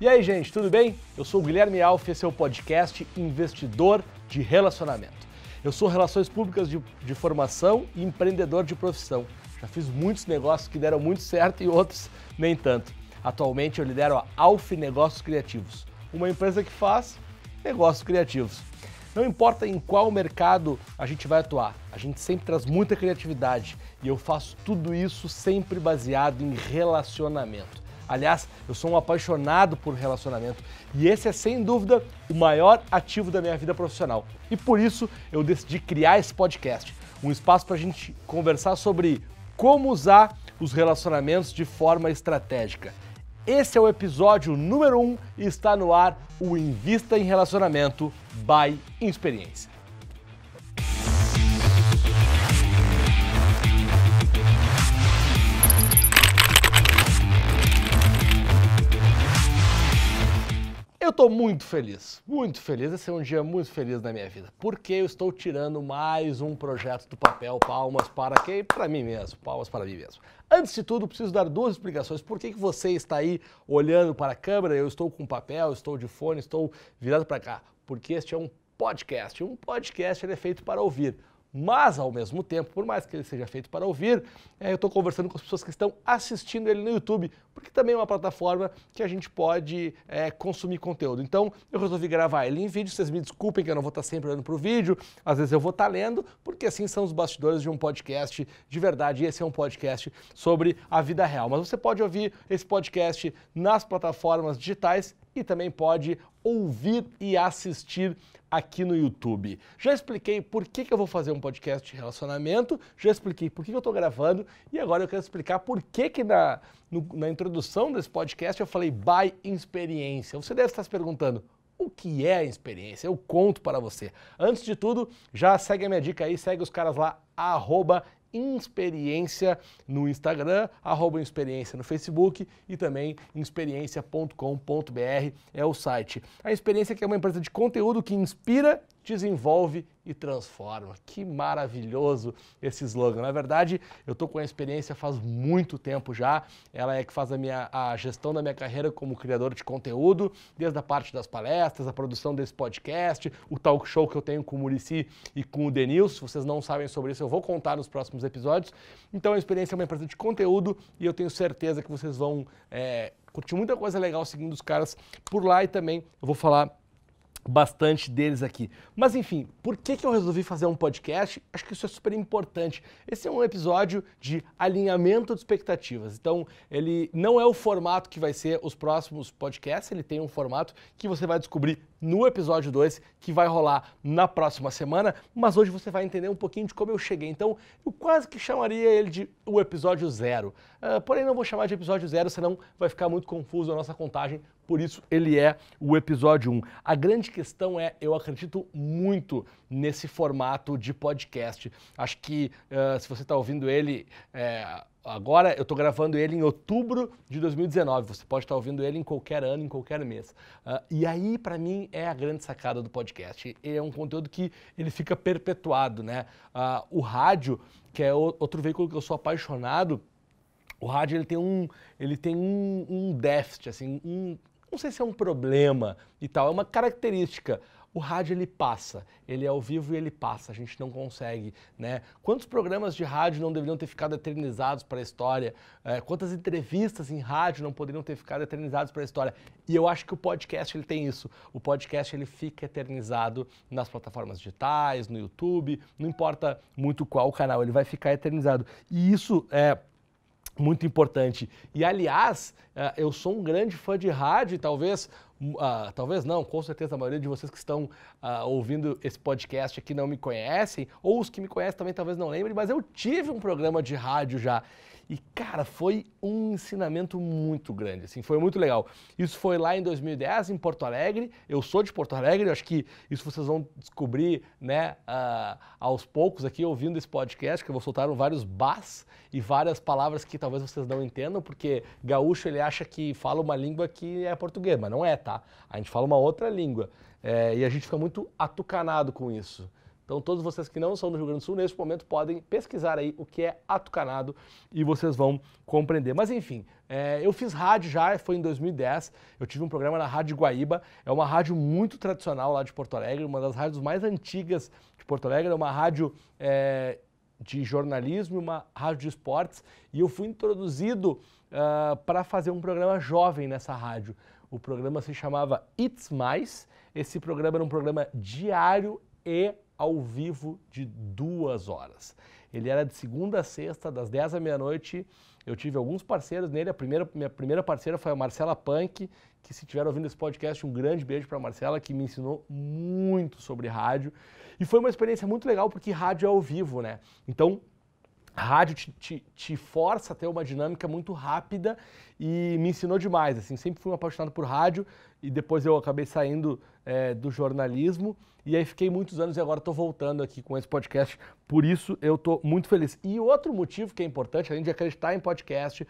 E aí, gente, tudo bem? Eu sou o Guilherme Alf, esse é o podcast Investidor de Relacionamento. Eu sou Relações Públicas de, de formação e empreendedor de profissão. Já fiz muitos negócios que deram muito certo e outros nem tanto. Atualmente eu lidero a Alf Negócios Criativos, uma empresa que faz negócios criativos. Não importa em qual mercado a gente vai atuar, a gente sempre traz muita criatividade e eu faço tudo isso sempre baseado em relacionamento. Aliás, eu sou um apaixonado por relacionamento e esse é sem dúvida o maior ativo da minha vida profissional. E por isso eu decidi criar esse podcast, um espaço para a gente conversar sobre como usar os relacionamentos de forma estratégica. Esse é o episódio número 1 um, e está no ar o Invista em Relacionamento by Experiência. Eu estou muito feliz, muito feliz. Esse é um dia muito feliz na minha vida, porque eu estou tirando mais um projeto do papel. Palmas para quem? Para mim mesmo. Palmas para mim mesmo. Antes de tudo, preciso dar duas explicações. Por que, que você está aí olhando para a câmera? Eu estou com papel, estou de fone, estou virado para cá. Porque este é um podcast. Um podcast é feito para ouvir. Mas, ao mesmo tempo, por mais que ele seja feito para ouvir, é, eu estou conversando com as pessoas que estão assistindo ele no YouTube, porque também é uma plataforma que a gente pode é, consumir conteúdo. Então, eu resolvi gravar ele em vídeo. Vocês me desculpem que eu não vou estar tá sempre olhando para o vídeo, às vezes eu vou estar tá lendo, porque assim são os bastidores de um podcast de verdade. E esse é um podcast sobre a vida real. Mas você pode ouvir esse podcast nas plataformas digitais e também pode ouvir e assistir aqui no YouTube. Já expliquei por que, que eu vou fazer um podcast de relacionamento, já expliquei por que, que eu estou gravando e agora eu quero explicar por que, que na, no, na introdução desse podcast eu falei by experiência. Você deve estar se perguntando, o que é a experiência? Eu conto para você. Antes de tudo, já segue a minha dica aí, segue os caras lá, arroba experiência no Instagram, arroba Experiência no Facebook e também experiência.com.br é o site. A Experiência que é uma empresa de conteúdo que inspira desenvolve e transforma. Que maravilhoso esse slogan. Na verdade, eu estou com a experiência faz muito tempo já. Ela é que faz a, minha, a gestão da minha carreira como criador de conteúdo, desde a parte das palestras, a produção desse podcast, o talk show que eu tenho com o Murici e com o Denil. Se vocês não sabem sobre isso, eu vou contar nos próximos episódios. Então, a experiência é uma empresa de conteúdo e eu tenho certeza que vocês vão é, curtir muita coisa legal seguindo os caras por lá e também eu vou falar bastante deles aqui. Mas enfim, por que, que eu resolvi fazer um podcast? Acho que isso é super importante. Esse é um episódio de alinhamento de expectativas. Então, ele não é o formato que vai ser os próximos podcasts, ele tem um formato que você vai descobrir no episódio 2, que vai rolar na próxima semana, mas hoje você vai entender um pouquinho de como eu cheguei. Então, eu quase que chamaria ele de o episódio zero. Uh, porém, não vou chamar de episódio zero, senão vai ficar muito confuso a nossa contagem por isso, ele é o episódio 1. A grande questão é: eu acredito muito nesse formato de podcast. Acho que uh, se você está ouvindo ele. É, agora eu estou gravando ele em outubro de 2019. Você pode estar tá ouvindo ele em qualquer ano, em qualquer mês. Uh, e aí, para mim, é a grande sacada do podcast. É um conteúdo que ele fica perpetuado, né? Uh, o rádio, que é outro veículo que eu sou apaixonado, o rádio ele tem um, ele tem um, um déficit, assim, um, não sei se é um problema e tal, é uma característica. O rádio ele passa, ele é ao vivo e ele passa, a gente não consegue, né? Quantos programas de rádio não deveriam ter ficado eternizados para a história? É, quantas entrevistas em rádio não poderiam ter ficado eternizadas para a história? E eu acho que o podcast ele tem isso. O podcast ele fica eternizado nas plataformas digitais, no YouTube, não importa muito qual canal, ele vai ficar eternizado. E isso é muito importante. E aliás, eh, eu sou um grande fã de rádio, talvez, uh, talvez não, com certeza a maioria de vocês que estão uh, ouvindo esse podcast aqui não me conhecem, ou os que me conhecem também talvez não lembrem, mas eu tive um programa de rádio já. E, cara, foi um ensinamento muito grande, assim, foi muito legal. Isso foi lá em 2010, em Porto Alegre. Eu sou de Porto Alegre, acho que isso vocês vão descobrir, né, uh, aos poucos aqui, ouvindo esse podcast, que eu vou soltar vários bas e várias palavras que talvez vocês não entendam, porque gaúcho ele acha que fala uma língua que é português, mas não é, tá? A gente fala uma outra língua. É, e a gente fica muito atucanado com isso. Então, todos vocês que não são do Rio Grande do Sul, neste momento, podem pesquisar aí o que é atucanado e vocês vão compreender. Mas, enfim, é, eu fiz rádio já, foi em 2010. Eu tive um programa na Rádio Guaíba. É uma rádio muito tradicional lá de Porto Alegre, uma das rádios mais antigas de Porto Alegre. É uma rádio é, de jornalismo, uma rádio de esportes. E eu fui introduzido uh, ah, para fazer um programa jovem nessa rádio. O programa se chamava It's Mais. Esse programa era um programa diário e ao vivo de duas horas. Ele era de segunda a sexta, das 10 à meia-noite. Eu tive alguns parceiros nele. A primeira, minha primeira parceira foi a Marcela Punk, que se tiver ouvindo esse podcast, um grande beijo para a Marcela, que me ensinou muito sobre rádio. E foi uma experiência muito legal, porque rádio é ao vivo, né? Então, rádio te, te, te, força a ter uma dinâmica muito rápida e me ensinou demais. Assim, sempre fui um apaixonado por rádio e depois eu acabei saindo é, do jornalismo e aí fiquei muitos anos e agora estou voltando aqui com esse podcast. Por isso eu estou muito feliz. E outro motivo que é importante, além de acreditar em podcast, uh,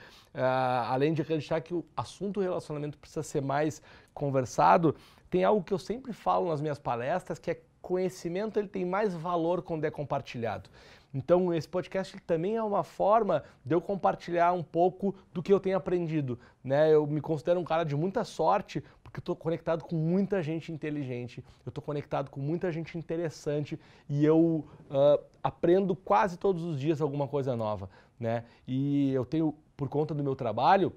além de acreditar que o assunto relacionamento precisa ser mais conversado, tem algo que eu sempre falo nas minhas palestras que é conhecimento ele tem mais valor quando é compartilhado. Então, esse podcast também é uma forma de eu compartilhar um pouco do que eu tenho aprendido. Né? Eu me considero um cara de muita sorte porque estou conectado com muita gente inteligente, eu estou conectado com muita gente interessante e eu uh, aprendo quase todos os dias alguma coisa nova. Né? E eu tenho, por conta do meu trabalho,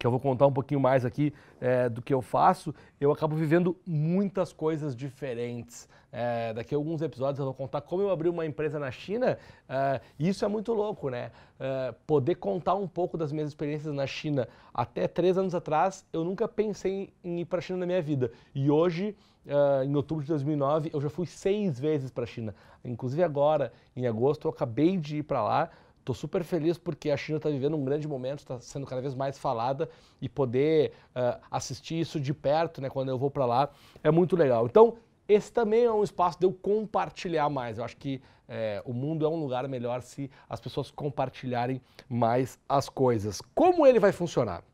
que eu vou contar um pouquinho mais aqui é, do que eu faço, eu acabo vivendo muitas coisas diferentes. É, daqui a alguns episódios eu vou contar como eu abri uma empresa na China. É, e isso é muito louco, né? É, poder contar um pouco das minhas experiências na China. Até três anos atrás, eu nunca pensei em ir para a China na minha vida. E hoje, é, em outubro de 2009, eu já fui seis vezes para a China. Inclusive agora, em agosto, eu acabei de ir para lá Estou super feliz porque a China está vivendo um grande momento, está sendo cada vez mais falada e poder uh, assistir isso de perto, né, quando eu vou para lá, é muito legal. Então, esse também é um espaço de eu compartilhar mais. Eu acho que é, o mundo é um lugar melhor se as pessoas compartilharem mais as coisas. Como ele vai funcionar?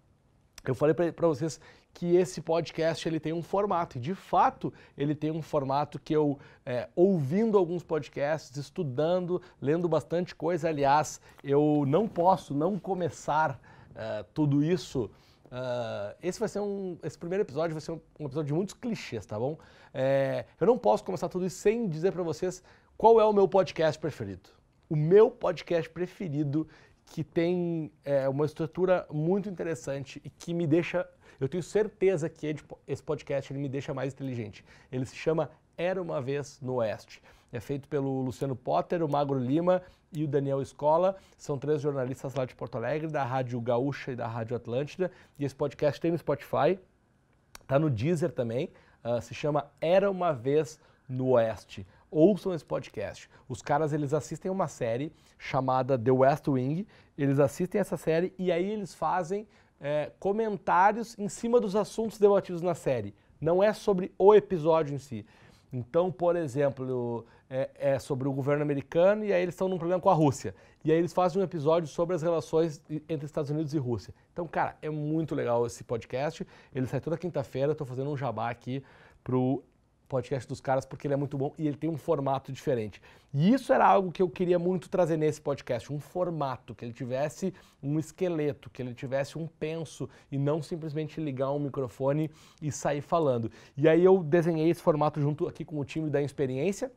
Eu falei para vocês que esse podcast ele tem um formato. E de fato, ele tem um formato que eu, é, ouvindo alguns podcasts, estudando, lendo bastante coisa. Aliás, eu não posso não começar é, tudo isso. Uh, esse vai ser um. Esse primeiro episódio vai ser um, um episódio de muitos clichês, tá bom? É, eu não posso começar tudo isso sem dizer para vocês qual é o meu podcast preferido. O meu podcast preferido, que tem é, uma estrutura muito interessante e que me deixa eu tenho certeza que esse podcast ele me deixa mais inteligente. Ele se chama Era uma Vez no Oeste. É feito pelo Luciano Potter, o Magro Lima e o Daniel Escola. São três jornalistas lá de Porto Alegre, da Rádio Gaúcha e da Rádio Atlântida. E esse podcast tem no Spotify, tá no Deezer também. Uh, se chama Era uma Vez no Oeste ouçam esse podcast. Os caras eles assistem uma série chamada The West Wing, eles assistem essa série e aí eles fazem é, comentários em cima dos assuntos debatidos na série. Não é sobre o episódio em si. Então, por exemplo, é, é, sobre o governo americano e aí eles estão num problema com a Rússia. E aí eles fazem um episódio sobre as relações entre Estados Unidos e Rússia. Então, cara, é muito legal esse podcast. Ele sai toda quinta-feira. Estou fazendo um jabá aqui pro podcast dos caras porque ele é muito bom e ele tem um formato diferente. E isso era algo que eu queria muito trazer nesse podcast, um formato, que ele tivesse um esqueleto, que ele tivesse um penso e não simplesmente ligar um microfone e sair falando. E aí eu desenhei esse formato junto aqui com o time da experiência,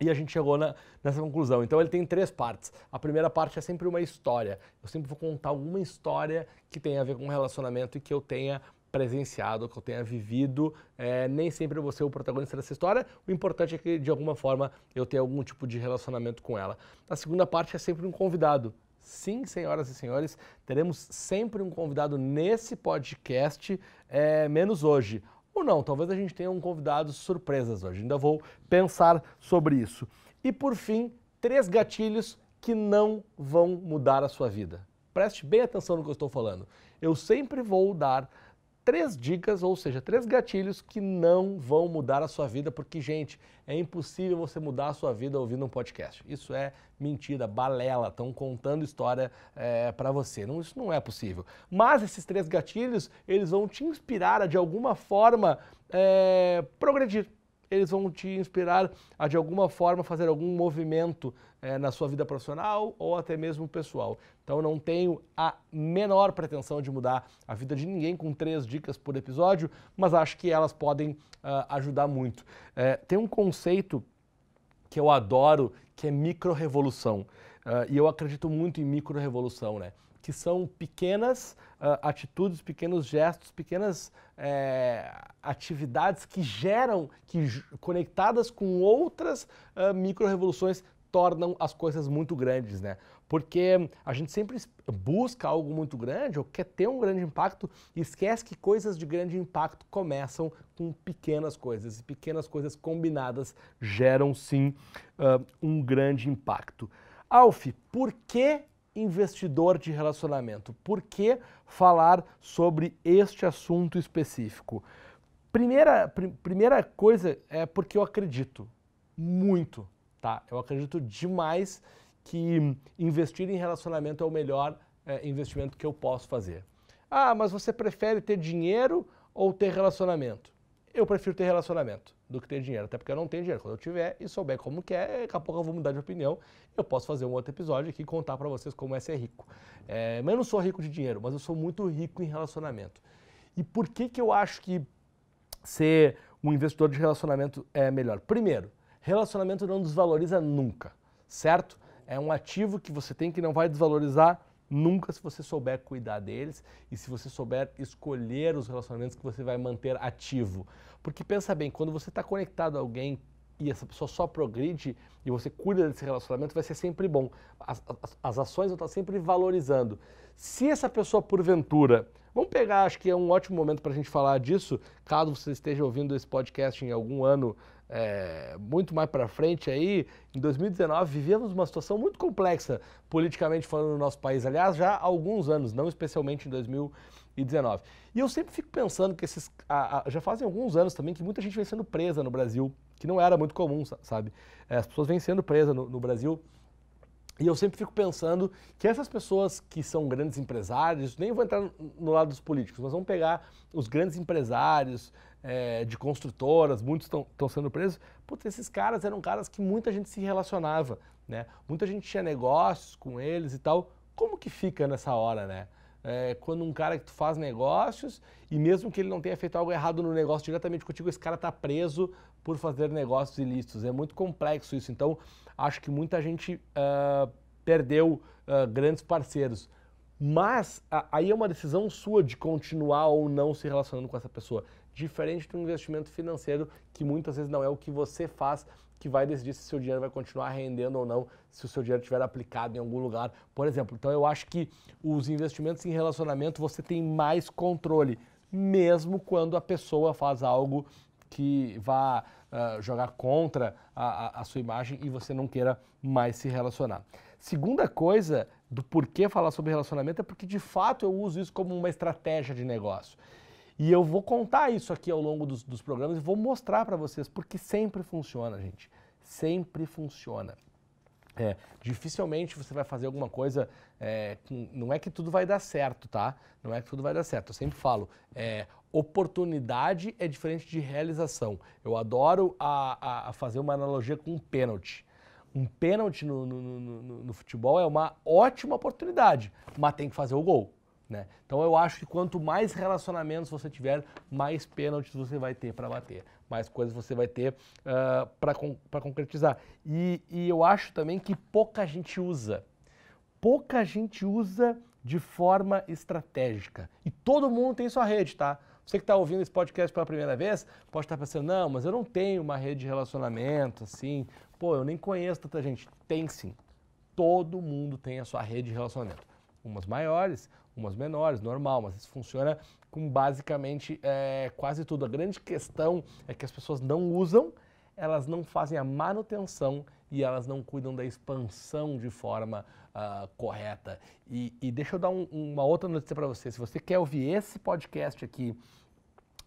e a gente chegou na, nessa conclusão. Então ele tem três partes. A primeira parte é sempre uma história. Eu sempre vou contar alguma história que tenha a ver com um relacionamento e que eu tenha presenciado, que eu tenha vivido. É, nem sempre eu vou ser o protagonista dessa história. O importante é que, de alguma forma, eu tenha algum tipo de relacionamento com ela. A segunda parte é sempre um convidado. Sim, senhoras e senhores, teremos sempre um convidado nesse podcast, é, menos hoje. Ou não, talvez a gente tenha um convidado surpresas hoje. Ainda vou pensar sobre isso. E por fim, três gatilhos que não vão mudar a sua vida. Preste bem atenção no que eu estou falando. Eu sempre vou dar três dicas, ou seja, três gatilhos que não vão mudar a sua vida, porque, gente, é impossível você mudar a sua vida ouvindo um podcast. Isso é mentira, balela, estão contando história é, para você. Não, isso não é possível. Mas esses três gatilhos, eles vão te inspirar a, de alguma forma, é, progredir eles vão te inspirar a de alguma forma fazer algum movimento é, na sua vida profissional ou até mesmo pessoal. Então não tenho a menor pretensão de mudar a vida de ninguém com três dicas por episódio, mas acho que elas podem uh, ajudar muito. É, tem um conceito que eu adoro que é micro revolução uh, ah, e eu acredito muito em micro revolução, né? que são pequenas uh, atitudes, pequenos gestos, pequenas é, atividades que geram, que conectadas com outras uh, micro-revoluções, tornam as coisas muito grandes, né? Porque a gente sempre busca algo muito grande ou quer ter um grande impacto e esquece que coisas de grande impacto começam com pequenas coisas e pequenas coisas combinadas geram sim uh, um grande impacto. Alf, por que investidor de relacionamento. Por que falar sobre este assunto específico? Primeira, pr primeira coisa é porque eu acredito muito, tá? Eu acredito demais que investir em relacionamento é o melhor é, investimento que eu posso fazer. Ah, mas você prefere ter dinheiro ou ter relacionamento? Eu prefiro ter relacionamento do que ter dinheiro, até porque eu não tenho dinheiro. Quando eu tiver e souber como que é, daqui a pouco eu vou mudar de opinião. Eu posso fazer um outro episódio aqui e contar para vocês como é ser rico. É, mas eu não sou rico de dinheiro, mas eu sou muito rico em relacionamento. E por que, que eu acho que ser um investidor de relacionamento é melhor? Primeiro, relacionamento não desvaloriza nunca, certo? É um ativo que você tem que não vai desvalorizar nunca Nunca se você souber cuidar deles e se você souber escolher os relacionamentos que você vai manter ativo. Porque pensa bem, quando você está conectado a alguém e essa pessoa só progride e você cuida desse relacionamento, vai ser sempre bom. As, as, as ações vão estar tá sempre valorizando. Se essa pessoa, porventura, vamos pegar, acho que é um ótimo momento para a gente falar disso, caso você esteja ouvindo esse podcast em algum ano é, muito mais para frente aí, em 2019 vivíamos uma situação muito complexa politicamente falando no nosso país, aliás, já há alguns anos, não especialmente em 2019. E eu sempre fico pensando que esses a, a, já fazem alguns anos também que muita gente vem sendo presa no Brasil, que não era muito comum, sabe? Eh, as pessoas vêm sendo presas no, no Brasil. E eu sempre fico pensando que essas pessoas que são grandes empresários, nem vou entrar no lado dos políticos, mas vamos pegar os grandes empresários, é, de construtoras, muitos estão sendo presos. Putz, esses caras eram caras que muita gente se relacionava, né? Muita gente tinha negócios com eles e tal. Como que fica nessa hora, né? É, quando um cara que tu faz negócios e mesmo que ele não tenha feito algo errado no negócio diretamente contigo, esse cara tá preso por fazer negócios ilícitos. É muito complexo isso. Então, acho que muita gente uh, perdeu uh, grandes parceiros. Mas aí é uma decisão sua de continuar ou não se relacionando com essa pessoa diferente de um investimento financeiro que muitas vezes não é o que você faz que vai decidir se o seu dinheiro vai continuar rendendo ou não, se o seu dinheiro estiver aplicado em algum lugar, por exemplo. Então eu acho que os investimentos em relacionamento você tem mais controle, mesmo quando a pessoa faz algo que vá uh, jogar contra a, a, a sua imagem e você não queira mais se relacionar. Segunda coisa do porquê falar sobre relacionamento é porque de fato eu uso isso como uma estratégia de negócio. E eu vou contar isso aqui ao longo dos, dos programas e vou mostrar para vocês, porque sempre funciona, gente. Sempre funciona. É, dificilmente você vai fazer alguma coisa. É, com, não é que tudo vai dar certo, tá? Não é que tudo vai dar certo. Eu sempre falo, é, oportunidade é diferente de realização. Eu adoro a, a, a fazer uma analogia com um pênalti. Um pênalti no no, no, no, no futebol é uma ótima oportunidade, mas tem que fazer o gol. Né? Então eu acho que quanto mais relacionamentos você tiver, mais pênaltis você vai ter para bater, mais coisas você vai ter uh, ah, para con concretizar. E, e, eu acho também que pouca gente usa. Pouca gente usa de forma estratégica. E todo mundo tem sua rede, tá? Você que está ouvindo esse podcast pela primeira vez, pode estar tá pensando, não, mas eu não tenho uma rede de relacionamento, assim, pô, eu nem conheço tanta gente. Tem sim. Todo mundo tem a sua rede de relacionamento. Umas maiores, umas menores, normal, mas isso funciona com basicamente é, quase tudo. A grande questão é que as pessoas não usam, elas não fazem a manutenção e elas não cuidam da expansão de forma uh, correta. E, e, deixa eu dar um, uma outra notícia para você. Se você quer ouvir esse podcast aqui,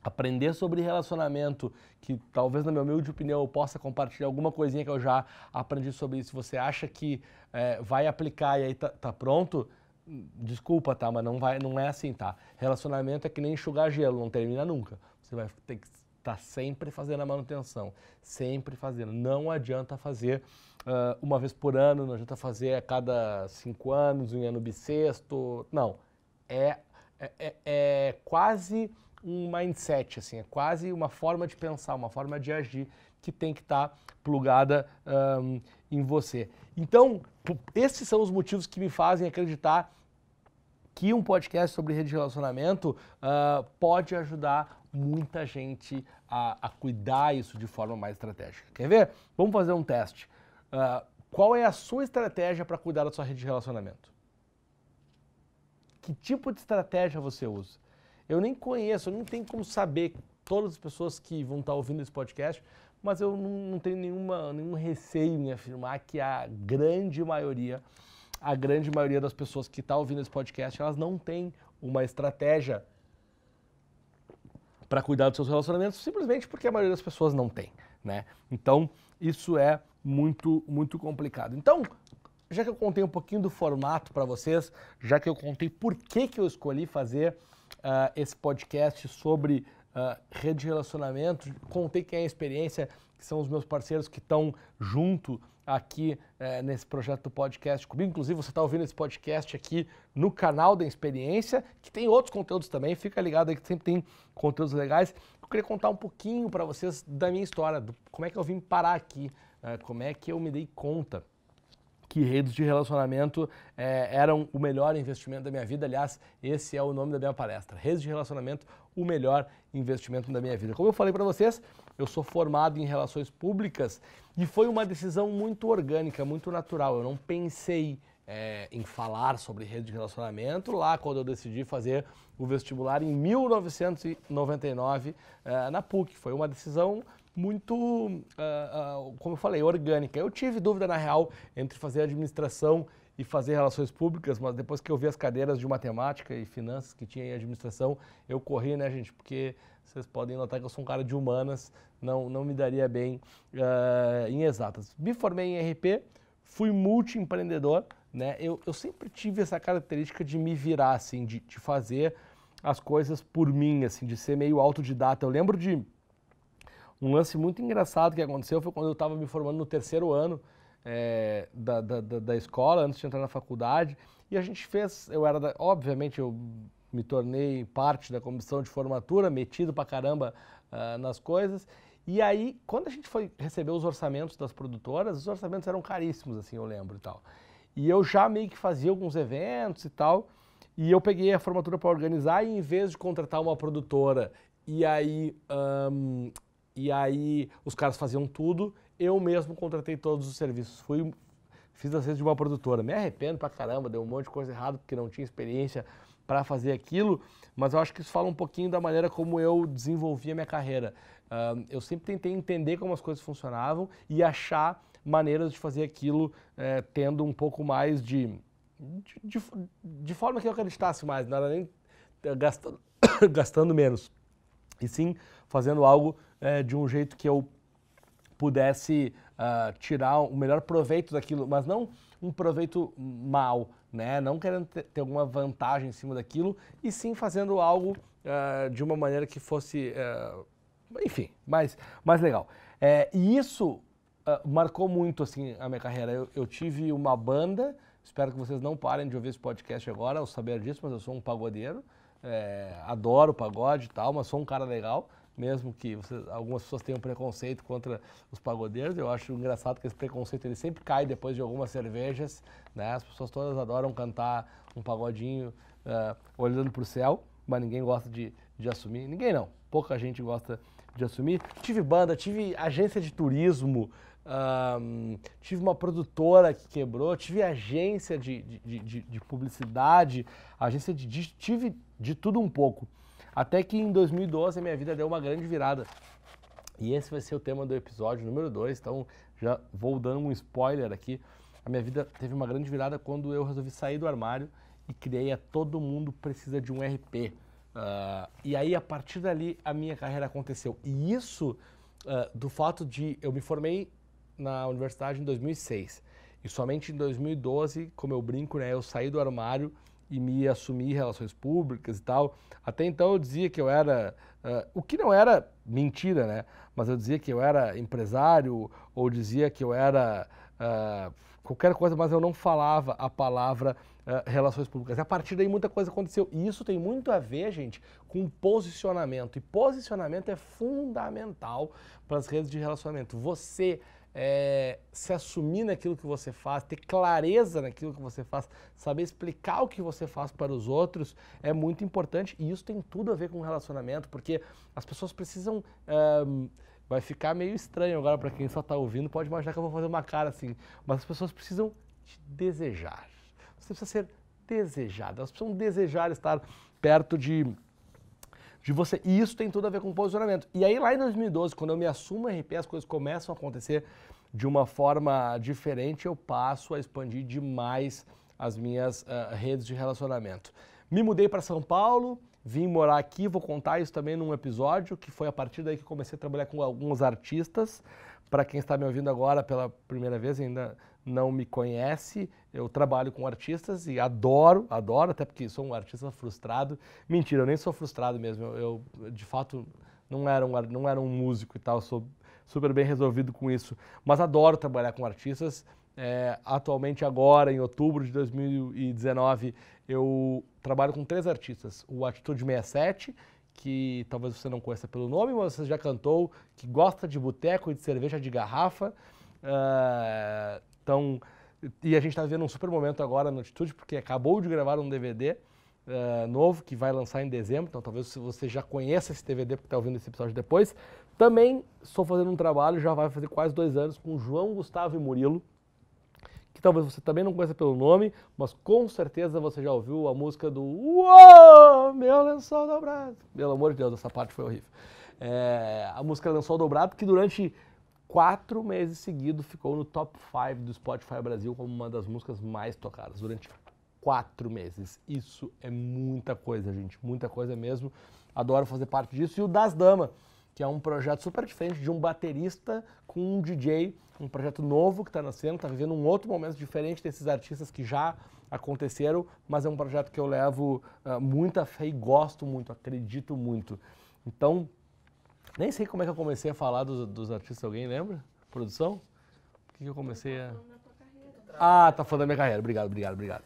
aprender sobre relacionamento, que talvez, na minha humilde opinião, eu possa compartilhar alguma coisinha que eu já aprendi sobre isso. Se você acha que é, vai aplicar e aí tá, tá pronto, desculpa, tá, mas não vai, não é assim, tá? Relacionamento é que nem enxugar gelo, não termina nunca. Você vai ter que estar tá sempre fazendo a manutenção, sempre fazendo. Não adianta fazer uh, uma vez por ano, não adianta fazer a cada cinco anos, um ano bissexto, não. É, é, é, é quase um mindset, assim, é quase uma forma de pensar, uma forma de agir que tem que estar tá plugada um, ah, em você. Então, esses são os motivos que me fazem acreditar que um podcast sobre rede de relacionamento uh, pode ajudar muita gente a, a, cuidar isso de forma mais estratégica. Quer ver? Vamos fazer um teste. Uh, qual é a sua estratégia para cuidar da sua rede de relacionamento? Que tipo de estratégia você usa? Eu nem conheço, eu nem tenho como saber todas as pessoas que vão estar tá ouvindo esse podcast, mas eu não, não tenho nenhuma, nenhum receio em afirmar que a grande maioria a grande maioria das pessoas que está ouvindo esse podcast, elas não têm uma estratégia para cuidar dos seus relacionamentos, simplesmente porque a maioria das pessoas não tem, né? Então, isso é muito, muito complicado. Então, já que eu contei um pouquinho do formato para vocês, já que eu contei por que, que eu escolhi fazer uh, esse podcast sobre uh, rede de relacionamento, contei quem é a experiência, que são os meus parceiros que estão junto aqui é, nesse projeto do podcast comigo. Inclusive, você está ouvindo esse podcast aqui no canal da Experiência, que tem outros conteúdos também. Fica ligado aí que sempre tem conteúdos legais. Eu queria contar um pouquinho para vocês da minha história, do, como é que eu vim parar aqui, é, como é que eu me dei conta que redes de relacionamento é, eram o melhor investimento da minha vida. Aliás, esse é o nome da minha palestra. Redes de relacionamento, o melhor investimento da minha vida. Como eu falei para vocês, eu sou formado em relações públicas e foi uma decisão muito orgânica, muito natural. Eu não pensei é, em falar sobre rede de relacionamento lá quando eu decidi fazer o vestibular em 1999 é, na PUC. Foi uma decisão muito, uh, uh, como eu falei, orgânica. Eu tive dúvida, na real, entre fazer administração e fazer relações públicas, mas depois que eu vi as cadeiras de matemática e finanças que tinha em administração, eu corri, né, gente? Porque vocês podem notar que eu sou um cara de humanas, não, não me daria bem uh, em exatas. Me formei em RP, fui multiempreendedor, né? Eu, eu sempre tive essa característica de me virar, assim, de, de fazer as coisas por mim, assim, de ser meio autodidata. Eu lembro de um lance muito engraçado que aconteceu foi quando eu estava me formando no terceiro ano é, da, da, da, escola, antes de entrar na faculdade, e a gente fez, eu era, da, obviamente, eu me tornei parte da comissão de formatura, metido pra caramba uh, nas coisas, e aí, quando a gente foi receber os orçamentos das produtoras, os orçamentos eram caríssimos, assim, eu lembro e tal. E eu já meio que fazia alguns eventos e tal, e eu peguei a formatura para organizar, e em vez de contratar uma produtora e aí um, e aí os caras faziam tudo, eu mesmo contratei todos os serviços. Fui, fiz vezes de uma produtora. Me arrependo pra caramba, deu um monte de coisa errada porque não tinha experiência para fazer aquilo, mas eu acho que isso fala um pouquinho da maneira como eu desenvolvi a minha carreira. Uh, eu sempre tentei entender como as coisas funcionavam e achar maneiras de fazer aquilo eh, tendo um pouco mais de de, de, de. forma que eu acreditasse mais, não era nem eh, gastando, gastando menos, e sim fazendo algo é, de um jeito que eu pudesse uh, tirar o melhor proveito daquilo, mas não um proveito mal, né? Não querendo ter alguma vantagem em cima daquilo, e sim fazendo algo uh, de uma maneira que fosse, uh, enfim, mais, mais legal. É, e isso marcou muito assim a minha carreira. Eu, eu, tive uma banda, espero que vocês não parem de ouvir esse podcast agora, ao saber disso, mas eu sou um pagodeiro, é, adoro pagode e tal, mas sou um cara legal mesmo que algumas pessoas tenham preconceito contra os pagodeiros, eu acho engraçado que esse preconceito ele sempre cai depois de algumas cervejas, né? As pessoas todas adoram cantar um pagodinho uh, olhando para o céu, mas ninguém gosta de, de assumir. Ninguém não, pouca gente gosta de assumir. Tive banda, tive agência de turismo, tive uma produtora que quebrou, tive agência de, de, de, de publicidade, agência de. tive de tudo um pouco. Até que em 2012 a minha vida deu uma grande virada. E esse vai ser o tema do episódio número 2, então já vou dando um spoiler aqui. A minha vida teve uma grande virada quando eu resolvi sair do armário e criei a Todo Mundo Precisa de um RP. Uh, ah, e aí, a partir dali, a minha carreira aconteceu. E isso uh, do fato de eu me formei na universidade em 2006. E somente em 2012, como eu brinco, né, eu saí do armário e me assumir relações públicas e tal. Até então eu dizia que eu era, uh, o que não era mentira, né? Mas eu dizia que eu era empresário ou dizia que eu era uh, qualquer coisa, mas eu não falava a palavra uh, relações públicas. E a partir daí muita coisa aconteceu. E isso tem muito a ver, gente, com posicionamento. E posicionamento é fundamental para as redes de relacionamento. Você é, se assumir naquilo que você faz, ter clareza naquilo que você faz, saber explicar o que você faz para os outros é muito importante e isso tem tudo a ver com relacionamento, porque as pessoas precisam. vai ficar meio estranho agora para quem só está ouvindo, pode imaginar que eu vou fazer uma cara assim, mas as pessoas precisam te desejar. Você precisa ser desejado, elas precisam desejar estar perto de de você. E isso tem tudo a ver com posicionamento. E aí lá em 2012, quando eu me assumo RP, as coisas começam a acontecer de uma forma diferente, eu passo a expandir demais as minhas uh, redes de relacionamento. Me mudei para São Paulo, vim morar aqui, vou contar isso também num episódio, que foi a partir daí que comecei a trabalhar com alguns artistas. Para quem está me ouvindo agora pela primeira vez, ainda não me conhece, eu trabalho com artistas e adoro, adoro, até porque sou um artista frustrado. Mentira, eu nem sou frustrado mesmo. Eu, eu de fato não era um, não era um músico e tal, sou super bem resolvido com isso. Mas adoro trabalhar com artistas. É, atualmente, agora, em outubro de 2019, eu trabalho com três artistas: o Atitude 67, que talvez você não conheça pelo nome, mas você já cantou, que gosta de boteco e de cerveja de garrafa. Uh, então, e a gente está vivendo um super momento agora no Atitude, porque acabou de gravar um DVD uh, eh, novo que vai lançar em dezembro, então talvez você já conheça esse DVD porque está ouvindo esse episódio depois. Também estou fazendo um trabalho, já vai fazer quase dois anos, com João, Gustavo e Murilo, que talvez você também não conheça pelo nome, mas com certeza você já ouviu a música do Uou, meu lençol dobrado. Pelo amor de Deus, essa parte foi horrível. É, a música Lençol Dobrado, que durante quatro meses seguidos ficou no top 5 do Spotify Brasil como uma das músicas mais tocadas durante quatro meses. Isso é muita coisa, gente, muita coisa mesmo. Adoro fazer parte disso. E o Das Dama, que é um projeto super diferente de um baterista com um DJ, um projeto novo que está nascendo, está vivendo um outro momento diferente desses artistas que já aconteceram, mas é um projeto que eu levo uh, muita fé e gosto muito, acredito muito. Então, nem sei como é que eu comecei a falar dos, dos artistas. Alguém lembra? Produção? O que, que eu comecei a. Ah, tá falando da minha carreira. Obrigado, obrigado, obrigado.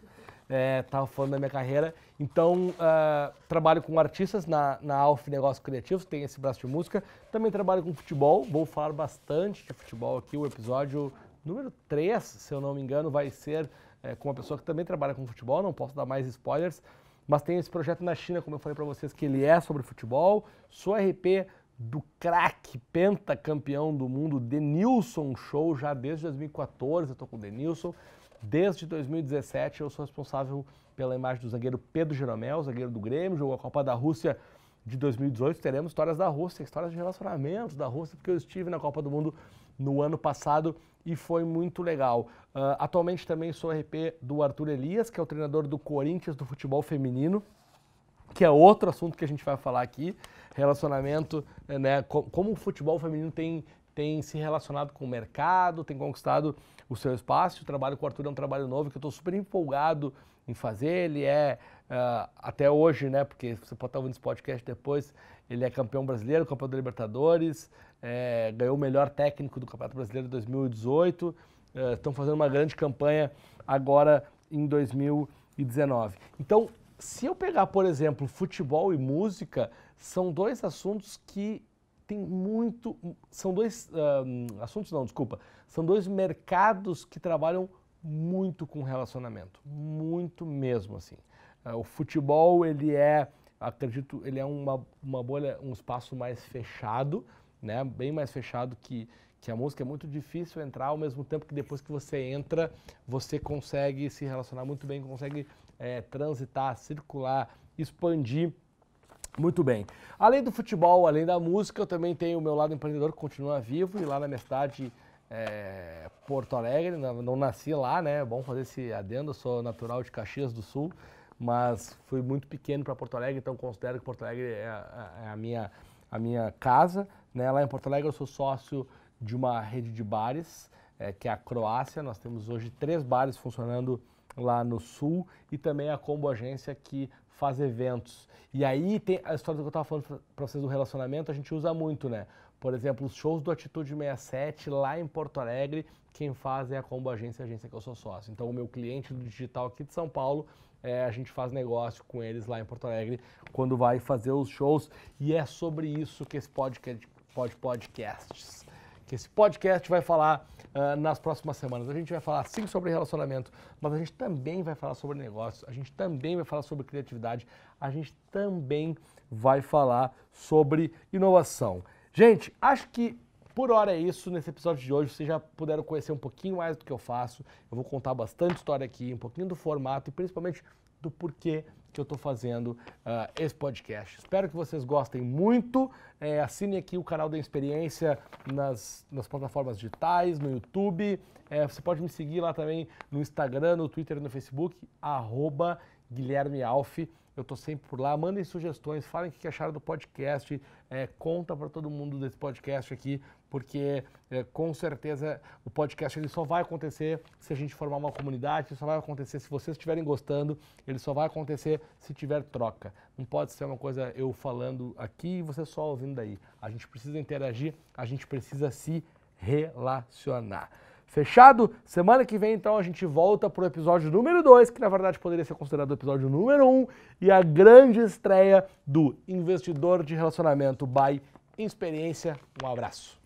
É, tava tá falando da minha carreira. Então, uh, trabalho com artistas na, na Alf Negócios Criativos, tem esse braço de música. Também trabalho com futebol, vou falar bastante de futebol aqui. O episódio número 3, se eu não me engano, vai ser é, com uma pessoa que também trabalha com futebol, não posso dar mais spoilers. Mas tem esse projeto na China, como eu falei para vocês, que ele é sobre futebol. Sou RP do craque pentacampeão do mundo Denilson Show, já desde 2014 eu tô com o Denilson, desde 2017 eu sou responsável pela imagem do zagueiro Pedro Jeromel, zagueiro do Grêmio, jogou a Copa da Rússia de 2018, teremos histórias da Rússia, histórias de relacionamentos da Rússia, porque eu estive na Copa do Mundo no ano passado e foi muito legal. Uh, atualmente também sou RP do Arthur Elias, que é o treinador do Corinthians do futebol feminino, que é outro assunto que a gente vai falar aqui, relacionamento, eh, né, como o futebol feminino tem, tem se relacionado com o mercado, tem conquistado o seu espaço. O trabalho com o Arthur é um trabalho novo que eu estou super empolgado em fazer. Ele é, uh, até hoje, né? Porque você pode estar tá ouvindo esse podcast depois, ele é campeão brasileiro, campeão da Libertadores, é, ganhou o melhor técnico do Campeonato Brasileiro de 2018. Estão uh, fazendo uma grande campanha agora em 2019. Então, se eu pegar, por exemplo, futebol e música, são dois assuntos que tem muito. São dois. Uh, assuntos não, desculpa. São dois mercados que trabalham muito com relacionamento. Muito mesmo, assim. Uh, o futebol, ele é, acredito, ele é uma, uma bolha, um espaço mais fechado, né? Bem mais fechado que, que a música é muito difícil entrar ao mesmo tempo que depois que você entra, você consegue se relacionar muito bem, consegue é, transitar, circular, expandir. Muito bem. Além do futebol, além da música, eu também tenho o meu lado empreendedor que continua vivo e lá na minha cidade, é, Porto Alegre, não, não nasci lá, né? É bom fazer esse adendo, eu sou natural de Caxias do Sul, mas fui muito pequeno para Porto Alegre, então considero que Porto Alegre é a, é a, minha, a minha casa. Né? Lá em Porto Alegre eu sou sócio de uma rede de bares, é, que é a Croácia. Nós temos hoje três bares funcionando lá no Sul e também a Combo Agência que faz eventos. E aí tem a história que eu estava falando para vocês do relacionamento, a gente usa muito, né? Por exemplo, os shows do Atitude 67 lá em Porto Alegre, quem faz é a Combo Agência, a agência que eu sou sócio. Então, o meu cliente do digital aqui de São Paulo, é, a gente faz negócio com eles lá em Porto Alegre quando vai fazer os shows. E é sobre isso que esse podcast, podcast que esse podcast vai falar uh, nas próximas semanas. A gente vai falar sim sobre relacionamento, mas a gente também vai falar sobre negócios, a gente também vai falar sobre criatividade, a gente também vai falar sobre inovação. Gente, acho que por hora é isso nesse episódio de hoje. Vocês já puderam conhecer um pouquinho mais do que eu faço. Eu vou contar bastante história aqui, um pouquinho do formato e principalmente do porquê que eu estou fazendo uh, esse podcast. Espero que vocês gostem muito. É, assine aqui o canal da Experiência nas, nas plataformas digitais, no YouTube. É, você pode me seguir lá também no Instagram, no Twitter no Facebook, arroba Guilherme Alf. Eu estou sempre por lá. Mandem sugestões, falem o que acharam do podcast. É, conta para todo mundo desse podcast aqui porque é, com certeza o podcast ele só vai acontecer se a gente formar uma comunidade, só vai acontecer se vocês estiverem gostando, ele só vai acontecer se tiver troca. Não pode ser uma coisa eu falando aqui e você só ouvindo daí. A gente precisa interagir, a gente precisa se relacionar. Fechado? Semana que vem, então, a gente volta para o episódio número 2, que na verdade poderia ser considerado o episódio número 1, um, e a grande estreia do Investidor de Relacionamento by Experiência. Um abraço.